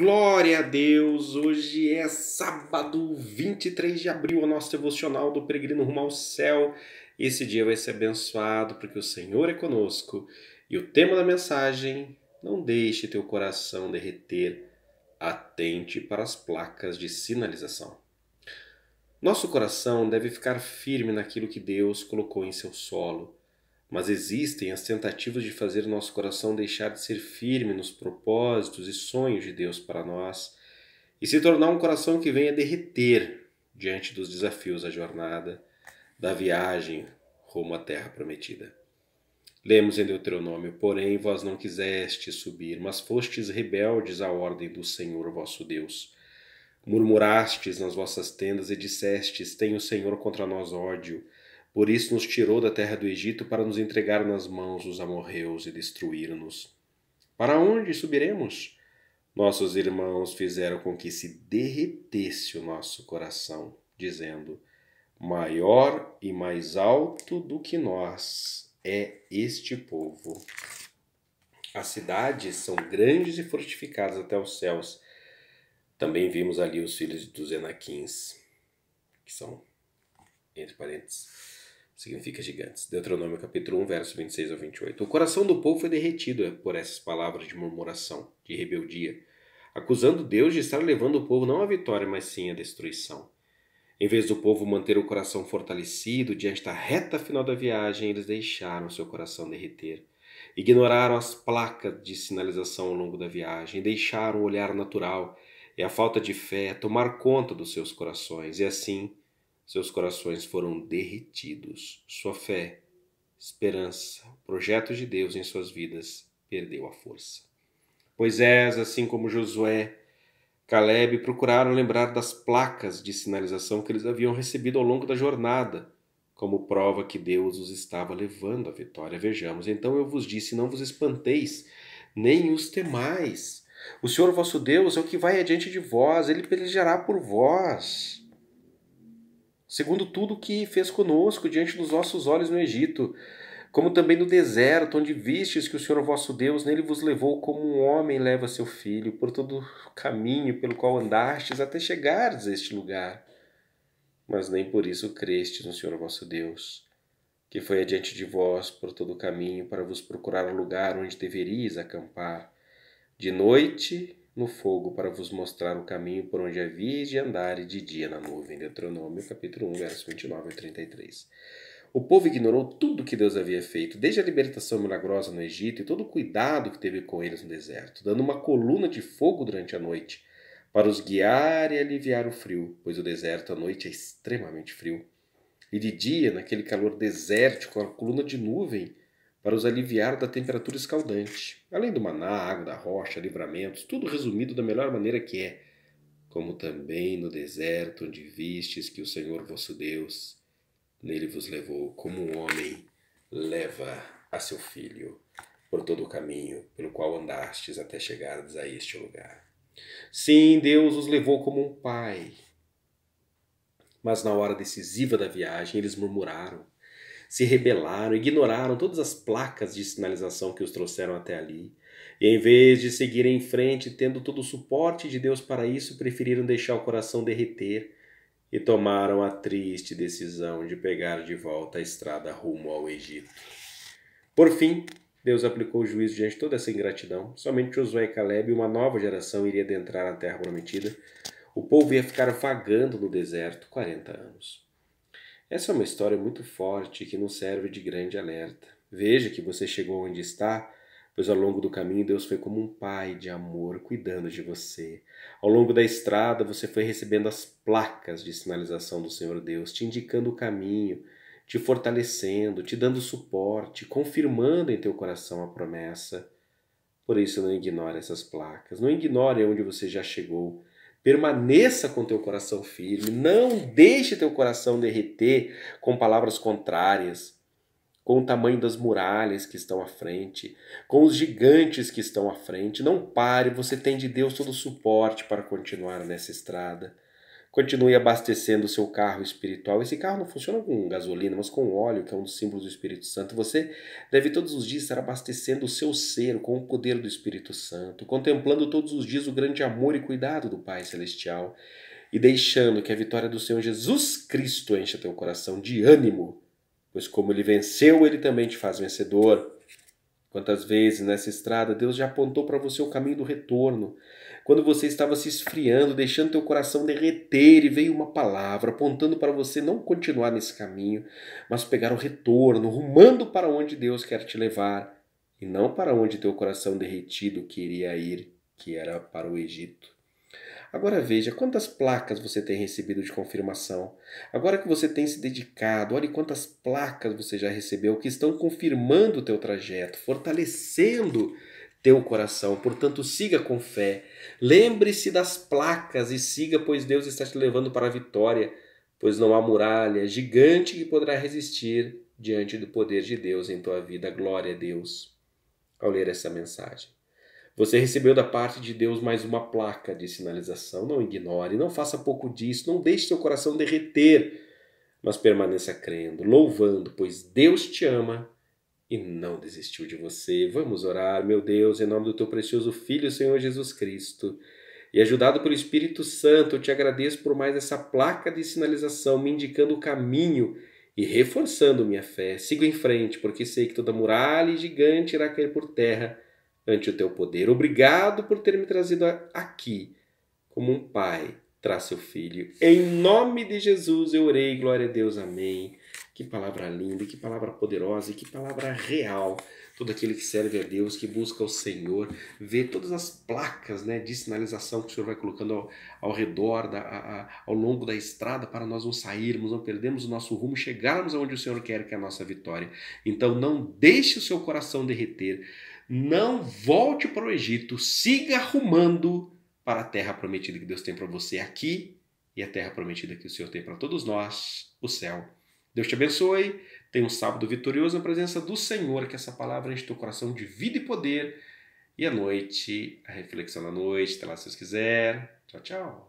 Glória a Deus! Hoje é sábado 23 de abril, o nosso devocional do Peregrino Rumo ao Céu. Esse dia vai ser abençoado porque o Senhor é conosco. E o tema da mensagem: Não deixe teu coração derreter, atente para as placas de sinalização. Nosso coração deve ficar firme naquilo que Deus colocou em seu solo mas existem as tentativas de fazer nosso coração deixar de ser firme nos propósitos e sonhos de Deus para nós e se tornar um coração que venha derreter diante dos desafios da jornada, da viagem rumo à terra prometida. Lemos em Deuteronômio: Porém, vós não quiseste subir, mas fostes rebeldes à ordem do Senhor vosso Deus. Murmurastes nas vossas tendas e dissestes: Tem o Senhor contra nós ódio por isso nos tirou da terra do Egito para nos entregar nas mãos dos amorreus e destruir-nos. Para onde subiremos? Nossos irmãos fizeram com que se derretesse o nosso coração, dizendo: Maior e mais alto do que nós é este povo. As cidades são grandes e fortificadas até os céus. Também vimos ali os filhos dos Enaquins, que são, entre parênteses, significa gigantes. Deuteronômio capítulo 1, verso 26 ao 28. O coração do povo foi derretido é, por essas palavras de murmuração, de rebeldia, acusando Deus de estar levando o povo não à vitória, mas sim à destruição. Em vez do povo manter o coração fortalecido diante da reta final da viagem, eles deixaram seu coração derreter. Ignoraram as placas de sinalização ao longo da viagem, deixaram o olhar natural e a falta de fé tomar conta dos seus corações, e assim seus corações foram derretidos. Sua fé, esperança, projetos de Deus em suas vidas perdeu a força. Moisés, assim como Josué, Caleb procuraram lembrar das placas de sinalização que eles haviam recebido ao longo da jornada, como prova que Deus os estava levando à vitória. Vejamos, então eu vos disse: não vos espanteis, nem os temais. O Senhor vosso Deus é o que vai adiante de vós, ele pelejará por vós segundo tudo que fez conosco diante dos nossos olhos no Egito, como também no deserto, onde vistes que o Senhor vosso Deus nele vos levou como um homem leva seu filho, por todo o caminho pelo qual andastes até chegares a este lugar. Mas nem por isso crestes no Senhor vosso Deus, que foi adiante de vós por todo o caminho para vos procurar o lugar onde deveríeis acampar. De noite no fogo para vos mostrar o caminho por onde havia de andar e de dia na nuvem. Deuteronômio capítulo 1, versos 29 e 33. O povo ignorou tudo que Deus havia feito, desde a libertação milagrosa no Egito e todo o cuidado que teve com eles no deserto, dando uma coluna de fogo durante a noite para os guiar e aliviar o frio, pois o deserto à noite é extremamente frio. E de dia, naquele calor desértico, a coluna de nuvem para os aliviar da temperatura escaldante, além do maná, água da rocha, livramentos, tudo resumido da melhor maneira que é, como também no deserto onde vistes que o Senhor vosso Deus nele vos levou, como um homem leva a seu filho, por todo o caminho pelo qual andastes até chegardes a este lugar. Sim, Deus os levou como um pai. Mas na hora decisiva da viagem eles murmuraram se rebelaram, ignoraram todas as placas de sinalização que os trouxeram até ali. E em vez de seguir em frente, tendo todo o suporte de Deus para isso, preferiram deixar o coração derreter e tomaram a triste decisão de pegar de volta a estrada rumo ao Egito. Por fim, Deus aplicou o juízo diante de toda essa ingratidão. Somente Josué e Caleb e uma nova geração iria adentrar na terra prometida. O povo ia ficar vagando no deserto 40 anos. Essa é uma história muito forte que nos serve de grande alerta. Veja que você chegou onde está, pois ao longo do caminho Deus foi como um pai de amor cuidando de você. Ao longo da estrada você foi recebendo as placas de sinalização do Senhor Deus, te indicando o caminho, te fortalecendo, te dando suporte, confirmando em teu coração a promessa. Por isso, não ignore essas placas. Não ignore onde você já chegou. Permaneça com teu coração firme, não deixe teu coração derreter com palavras contrárias, com o tamanho das muralhas que estão à frente, com os gigantes que estão à frente. Não pare, você tem de Deus todo o suporte para continuar nessa estrada continue abastecendo o seu carro espiritual. Esse carro não funciona com gasolina, mas com óleo, que é um dos símbolos do Espírito Santo. Você deve todos os dias estar abastecendo o seu ser com o poder do Espírito Santo, contemplando todos os dias o grande amor e cuidado do Pai Celestial e deixando que a vitória do Senhor Jesus Cristo encha teu coração de ânimo, pois como ele venceu, ele também te faz vencedor. Quantas vezes nessa estrada Deus já apontou para você o caminho do retorno? Quando você estava se esfriando, deixando teu coração derreter e veio uma palavra apontando para você não continuar nesse caminho, mas pegar o retorno, rumando para onde Deus quer te levar e não para onde teu coração derretido queria ir, que era para o Egito. Agora veja quantas placas você tem recebido de confirmação. Agora que você tem se dedicado, olhe quantas placas você já recebeu que estão confirmando o teu trajeto, fortalecendo teu coração. Portanto, siga com fé. Lembre-se das placas e siga, pois Deus está te levando para a vitória, pois não há muralha gigante que poderá resistir diante do poder de Deus em tua vida. Glória a Deus. Ao ler essa mensagem. Você recebeu da parte de Deus mais uma placa de sinalização. Não ignore, não faça pouco disso, não deixe seu coração derreter, mas permaneça crendo, louvando, pois Deus te ama e não desistiu de você. Vamos orar, meu Deus, em nome do teu precioso Filho, Senhor Jesus Cristo. E ajudado pelo Espírito Santo, eu te agradeço por mais essa placa de sinalização me indicando o caminho e reforçando minha fé. Sigo em frente, porque sei que toda muralha e gigante irá cair por terra ante o teu poder. Obrigado por ter me trazido aqui como um pai traz seu filho. Em nome de Jesus eu orei, glória a Deus, amém. Que palavra linda, que palavra poderosa e que palavra real. Todo aquele que serve a Deus, que busca o Senhor, vê todas as placas né, de sinalização que o Senhor vai colocando ao, ao redor, da, a, a, ao longo da estrada, para nós não sairmos, não perdermos o nosso rumo, chegarmos aonde o Senhor quer que é a nossa vitória. Então não deixe o seu coração derreter não volte para o Egito, siga arrumando para a terra prometida que Deus tem para você aqui e a terra prometida que o Senhor tem para todos nós, o céu. Deus te abençoe, tenha um sábado vitorioso na presença do Senhor, que essa palavra enche teu coração de vida e poder. E à noite, a reflexão da noite, até lá se Deus quiser. Tchau, tchau.